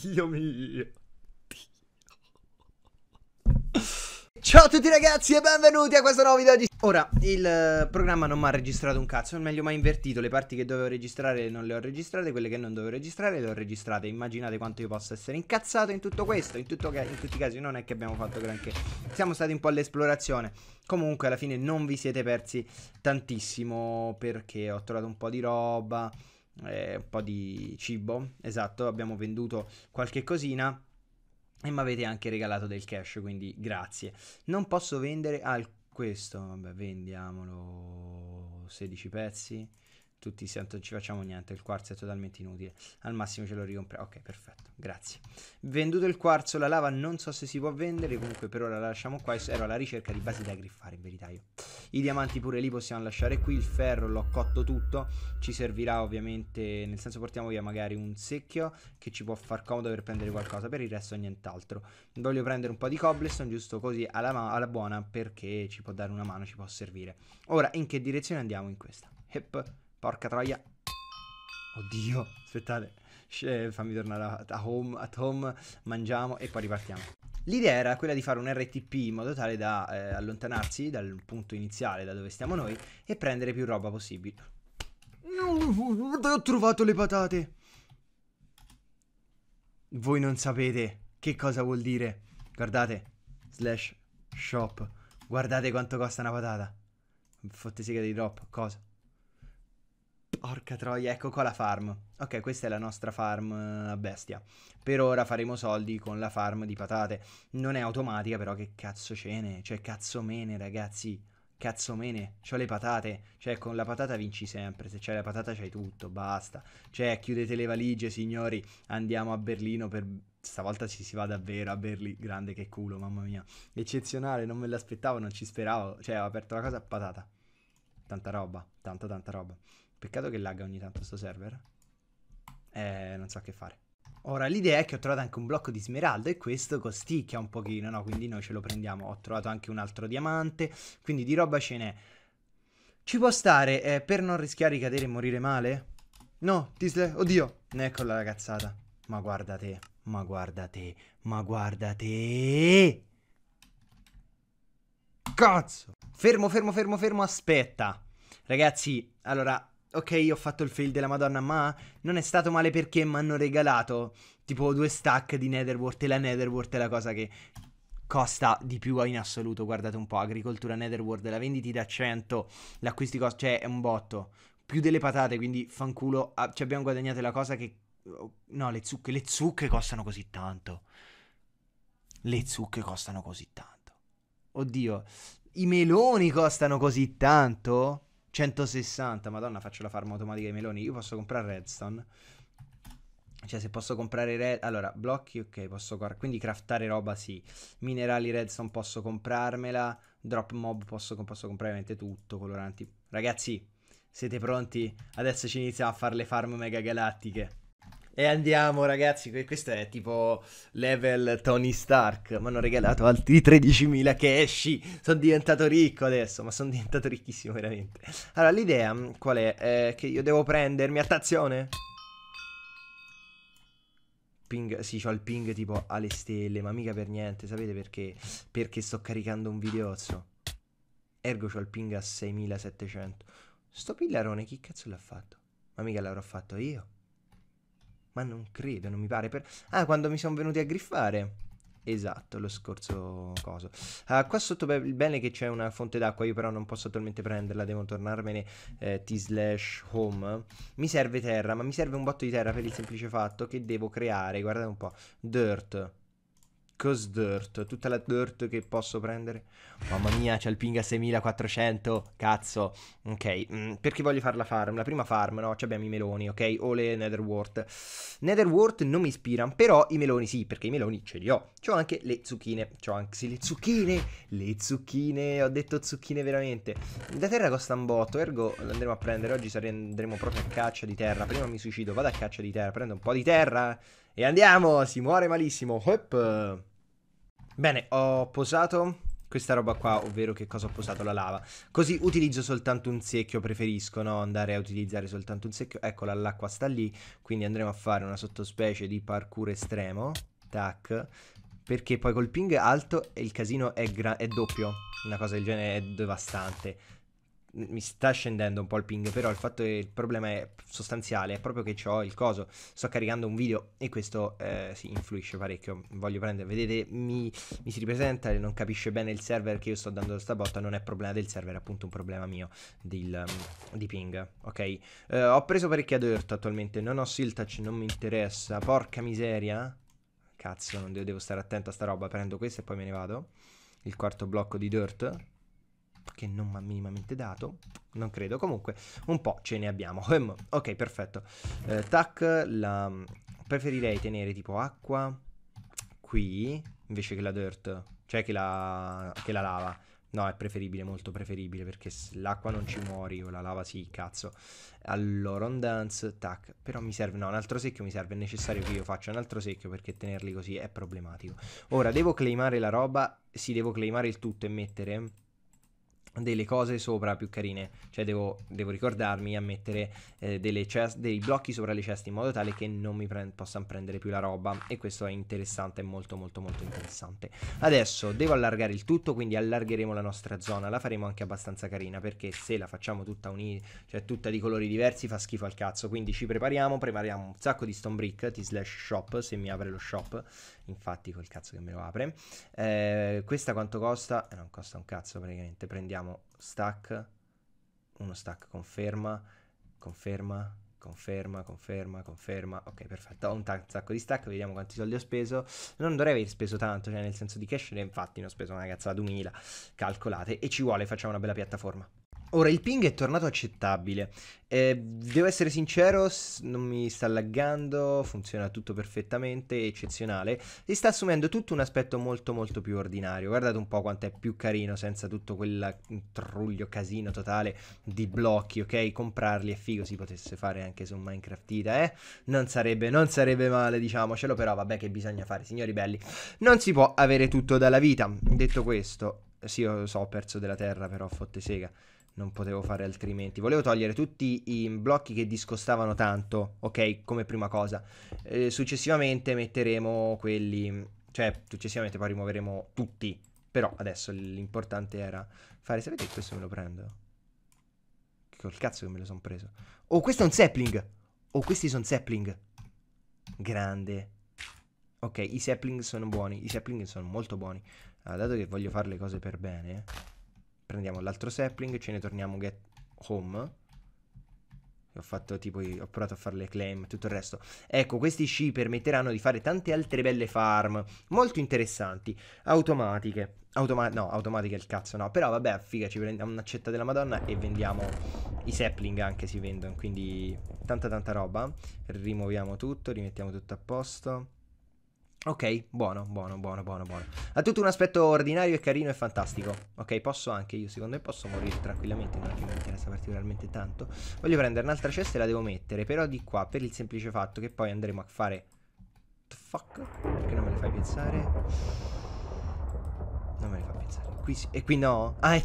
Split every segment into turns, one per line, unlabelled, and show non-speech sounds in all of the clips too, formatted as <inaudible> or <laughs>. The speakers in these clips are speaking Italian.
Dio mio. Ciao a tutti ragazzi e benvenuti a questo nuovo video di... Ora, il eh, programma non mi ha registrato un cazzo, o meglio mi ha invertito, le parti che dovevo registrare non le ho registrate, quelle che non dovevo registrare le ho registrate, immaginate quanto io possa essere incazzato in tutto questo, in, tutto in tutti i casi non è che abbiamo fatto granché, siamo stati un po' all'esplorazione, comunque alla fine non vi siete persi tantissimo perché ho trovato un po' di roba, eh, un po' di cibo, esatto, abbiamo venduto qualche cosina e mi avete anche regalato del cash, quindi grazie. Non posso vendere al ah, questo, vabbè, vendiamolo 16 pezzi. Tutti non ci facciamo niente, il quarzo è totalmente inutile. Al massimo ce lo ricompriamo. Ok, perfetto, grazie. Venduto il quarzo, la lava non so se si può vendere, comunque per ora la lasciamo qua. Ero alla ricerca di basi da griffare, in verità io. I diamanti pure li possiamo lasciare qui, il ferro l'ho cotto tutto, ci servirà ovviamente, nel senso portiamo via magari un secchio che ci può far comodo per prendere qualcosa, per il resto nient'altro. Voglio prendere un po' di cobblestone giusto così alla, alla buona perché ci può dare una mano, ci può servire. Ora in che direzione andiamo in questa? Hep, porca troia. Oddio, aspettate fammi tornare a, home, at home, mangiamo e poi ripartiamo. L'idea era quella di fare un RTP in modo tale da eh, allontanarsi dal punto iniziale, da dove stiamo noi, e prendere più roba possibile. ho trovato le patate! Voi non sapete che cosa vuol dire. Guardate, slash shop. Guardate quanto costa una patata. Fottesiga di drop, cosa? Orca troia, ecco qua la farm. Ok, questa è la nostra farm eh, bestia. Per ora faremo soldi con la farm di patate. Non è automatica, però che cazzo cene? Cioè, cazzo mene, ragazzi. Cazzo mene, c'ho le patate. Cioè, con la patata vinci sempre. Se c'hai la patata c'hai tutto, basta. Cioè, chiudete le valigie, signori. Andiamo a Berlino per... Stavolta ci si va davvero a Berlino. Grande che culo, mamma mia. Eccezionale, non me l'aspettavo, non ci speravo. Cioè, ho aperto la cosa a patata tanta roba, tanta tanta roba. Peccato che lagga ogni tanto sto server. Eh, non so che fare. Ora, l'idea è che ho trovato anche un blocco di smeraldo e questo costicchia un pochino, no? Quindi noi ce lo prendiamo. Ho trovato anche un altro diamante, quindi di roba ce n'è. Ci può stare eh, per non rischiare di cadere e morire male? No, Tisle, oddio. Eccola la ragazzata. Ma guarda te, ma guarda te, ma guarda te. Cazzo! Fermo, fermo, fermo, fermo, aspetta. Ragazzi, allora, ok, io ho fatto il fail della Madonna, ma non è stato male perché mi hanno regalato tipo due stack di Netherworld e la Netherworld è la cosa che costa di più in assoluto, guardate un po', agricoltura Netherworld, la venditi da 100, l'acquisti costa, cioè è un botto, più delle patate, quindi fanculo, ah, ci abbiamo guadagnato la cosa che oh, no, le zucche, le zucche costano così tanto. Le zucche costano così tanto. Oddio, i meloni costano così tanto? 160, madonna, faccio la farm automatica ai meloni. Io posso comprare redstone. Cioè, se posso comprare red... Allora, blocchi, ok, posso... Quindi craftare roba, sì. Minerali redstone posso comprarmela. Drop mob posso, posso comprare veramente tutto. Coloranti. Ragazzi, siete pronti? Adesso ci iniziamo a fare le farm mega galattiche. E andiamo ragazzi, questo è tipo level Tony Stark, mi hanno regalato altri 13.000 che esci, sono diventato ricco adesso, ma sono diventato ricchissimo veramente. Allora l'idea mm, qual è? Eh, che io devo prendermi, attenzione! Ping, sì, ho il ping tipo alle stelle, ma mica per niente, sapete perché? Perché sto caricando un videozzo. Ergo ho il ping a 6700. Sto pillarone chi cazzo l'ha fatto? Ma mica l'avrò fatto io. Ma non credo, non mi pare per... Ah, quando mi sono venuti a griffare. Esatto, lo scorso coso. Uh, qua sotto be- bene che c'è una fonte d'acqua, io però non posso attualmente prenderla, devo tornarmene eh, t slash home. Mi serve terra, ma mi serve un botto di terra per il semplice fatto che devo creare, guardate un po', dirt. Cos Dirt, tutta la Dirt che posso prendere. Mamma mia, c'è il ping a 6400, cazzo. Ok, mm, perché voglio fare la farm? La prima farm, no? Ci abbiamo i meloni, ok? O le netherworth. Netherworth non mi ispirano, però i meloni sì, perché i meloni ce li ho. C'ho anche le zucchine, c'ho anche sì, le zucchine, le zucchine, ho detto zucchine veramente. Da terra costa un botto, ergo l'andremo a prendere, oggi andremo proprio a caccia di terra. Prima mi suicido, vado a caccia di terra, prendo un po' di terra... E andiamo, si muore malissimo. Hop. Bene, ho posato questa roba qua, ovvero che cosa ho posato, la lava. Così utilizzo soltanto un secchio, preferisco no? andare a utilizzare soltanto un secchio. Eccola, l'acqua sta lì, quindi andremo a fare una sottospecie di parkour estremo. Tac. Perché poi col ping alto il casino è, è doppio, una cosa del genere è devastante mi sta scendendo un po' il ping, però il fatto è, il problema è sostanziale, è proprio che ho il coso, sto caricando un video e questo eh, sì, influisce parecchio, voglio prendere, vedete mi, mi si ripresenta e non capisce bene il server che io sto dando sta botta, non è problema del server, è appunto un problema mio del, mm, di ping, ok? Eh, ho preso parecchia dirt attualmente, non ho seal touch, non mi interessa, porca miseria, cazzo non devo, devo stare attento a sta roba, prendo questo e poi me ne vado, il quarto blocco di dirt, che non mi ha minimamente dato. Non credo, comunque un po' ce ne abbiamo. <laughs> Ok, perfetto. Eh, tac, la... Mm, preferirei tenere tipo acqua qui invece che la dirt, cioè che la, che la lava. No, è preferibile, molto preferibile, perché l'acqua non ci muori o la lava sì, cazzo. Allora, on dance, tac. Però mi serve, no, un altro secchio mi serve, è necessario che io faccia un altro secchio perché tenerli così è problematico. Ora, devo claimare la roba, sì, devo claimare il tutto e mettere delle cose sopra più carine cioè devo, devo ricordarmi a mettere eh, chest, dei blocchi sopra le ceste in modo tale che non mi pre- possano prendere più la roba e questo è interessante è molto molto molto interessante adesso devo allargare il tutto quindi allargheremo la nostra zona la faremo anche abbastanza carina perché se la facciamo tutta unita cioè tutta di colori diversi fa schifo al cazzo quindi ci prepariamo prepariamo un sacco di stone brick t slash shop se mi apre lo shop infatti col cazzo che me lo apre. Eh, questa quanto costa? Eh, non costa un cazzo praticamente, prendiamo stack, uno stack conferma, conferma, conferma, conferma, conferma. Ok, perfetto. Ho un sacco di stack, vediamo quanti soldi ho speso. Non dovrei aver speso tanto, cioè nel senso di cash, infatti ne ho speso una cazzata 2000, calcolate, e ci vuole, facciamo una bella piattaforma. Ora il ping è tornato accettabile. Eh, devo essere sincero, non mi sta laggando, funziona tutto perfettamente, eccezionale. E sta assumendo tutto un aspetto molto molto più ordinario. Guardate un po' quanto è più carino senza tutto quel mm, truglio casino totale di blocchi, ok? Comprarli è figo, si potesse fare anche su Minecraftita, eh? Non sarebbe, non sarebbe male, diciamocelo, però vabbè che bisogna fare, signori belli. Non si può avere tutto dalla vita. Detto questo, sì, lo so, ho perso della terra, però fotte sega non potevo fare altrimenti. Volevo togliere tutti i blocchi che discostavano tanto, ok, come prima cosa. Eh, successivamente metteremo quelli, cioè successivamente poi rimuoveremo tutti. Però adesso l'importante era fare, sapete che questo me lo prendo? col cazzo che me lo sono preso. Oh, questo è un sapling! Oh, questi sono sapling. Grande. Ok, i sapling sono buoni, i sapling sono molto buoni. Ah, dato che voglio fare le cose per bene, prendiamo l'altro sapling, ce ne torniamo get home. Ho fatto tipo, ho provato a fare le claim, tutto il resto. Ecco, questi sci permetteranno di fare tante altre belle farm, molto interessanti, automatiche. Automa no, automatiche il cazzo, no. Però vabbè, figa, ci prendiamo un'accetta della madonna e vendiamo i sapling anche si vendono, quindi tanta tanta roba. Rimuoviamo tutto, rimettiamo tutto a posto. Ok, buono, buono, buono, buono, buono. Ha tutto un aspetto ordinario e carino e fantastico. Ok, posso anche io, secondo me posso morire tranquillamente, non che mi interessa particolarmente tanto. Voglio prendere un'altra cesta e la devo mettere, però di qua, per il semplice fatto che poi andremo a fare... The fuck? Perché non me le fai pensare? Non me le fa pensare. Qui sì. E qui no? Ah, è...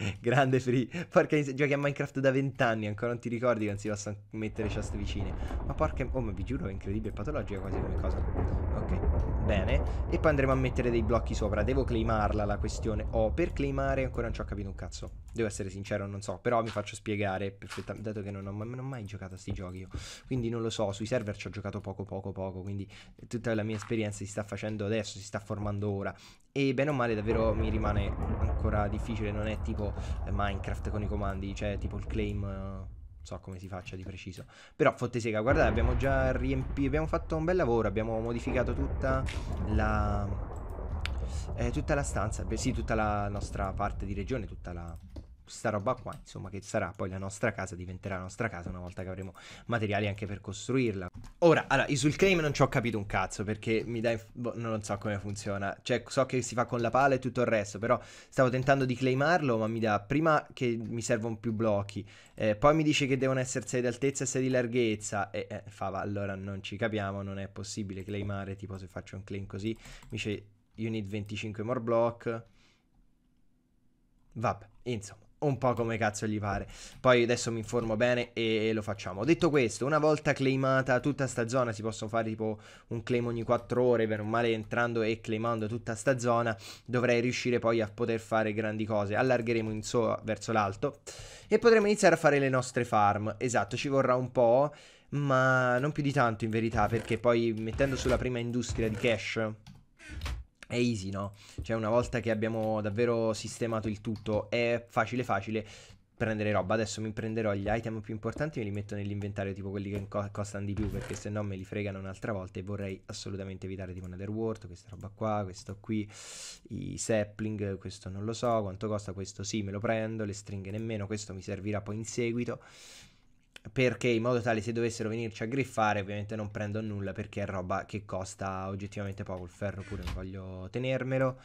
<laughs> Grande Free. Porca miseria, giochi a Minecraft da vent'anni, ancora non ti ricordi che non si possono mettere chest vicine. Ma porca... Oh, ma vi giuro, è incredibile, è patologica quasi come cosa. Ok, bene. E poi andremo a mettere dei blocchi sopra. Devo claimarla la questione. Oh, per claimare ancora non ci ho capito un cazzo. Devo essere sincero, non so. Però mi faccio spiegare perfettamente, dato che non ho, non ho mai giocato a sti giochi io. Quindi non lo so, sui server ci ho giocato poco poco poco, quindi tutta la mia esperienza si sta facendo adesso, si sta formando ora. E bene o male davvero mi rimane ancora difficile, non è tipo eh, Minecraft con i comandi, cioè tipo il claim, non eh, so come si faccia di preciso. Però fotte sega, guardate, abbiamo già riempito, abbiamo fatto un bel lavoro, abbiamo modificato tutta la... Eh, tutta la stanza, beh sì, tutta la nostra parte di regione, tutta la sta roba qua, insomma, che sarà poi la nostra casa, diventerà la nostra casa una volta che avremo materiali anche per costruirla. Ora, allora, io sul claim non ci ho capito un cazzo perché mi dai, boh, non so come funziona, cioè so che si fa con la pala e tutto il resto, però stavo tentando di claimarlo, ma mi dà prima che mi servono più blocchi, eh, poi mi dice che devono essere 6 di altezza e 6 di larghezza, e eh, fava, allora non ci capiamo, non è possibile claimare, tipo se faccio un claim così, mi dice you need 25 more block, vabbè, insomma un po' come cazzo gli pare. Poi adesso mi informo bene e lo facciamo. Detto questo, una volta claimata tutta sta zona, si possono fare tipo un claim ogni 4 ore, per un male entrando e claimando tutta sta zona, dovrei riuscire poi a poter fare grandi cose. Allargheremo in so verso l'alto e potremo iniziare a fare le nostre farm. Esatto, ci vorrà un po', ma non più di tanto in verità, perché poi mettendo sulla prima industria di cash è easy, no? Cioè, una volta che abbiamo davvero sistemato il tutto, è facile facile prendere roba. Adesso mi prenderò gli item più importanti e me li metto nell'inventario, tipo quelli che co- costano di più, perché se no me li fregano un'altra volta e vorrei assolutamente evitare tipo Netherworld, questa roba qua, questo qui, i sapling, questo non lo so, quanto costa questo sì, me lo prendo, le stringhe nemmeno, questo mi servirà poi in seguito perché in modo tale se dovessero venirci a griffare ovviamente non prendo nulla perché è roba che costa oggettivamente poco il ferro pure non voglio tenermelo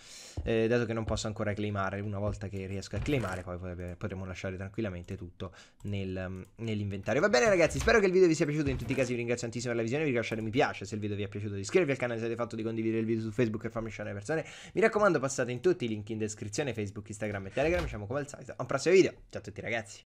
eh, dato che non posso ancora claimare una volta che riesco a claimare poi potrebbe, potremo lasciare tranquillamente tutto nel, nell'inventario va bene ragazzi spero che il video vi sia piaciuto in tutti i casi vi ringrazio tantissimo per la visione vi lasciate un mi piace se il video vi è piaciuto di iscrivervi al canale se avete fatto di condividere il video su facebook e farmi uscire le persone mi raccomando passate in tutti i link in descrizione facebook instagram e telegram ci siamo come al solito a un prossimo video ciao a tutti ragazzi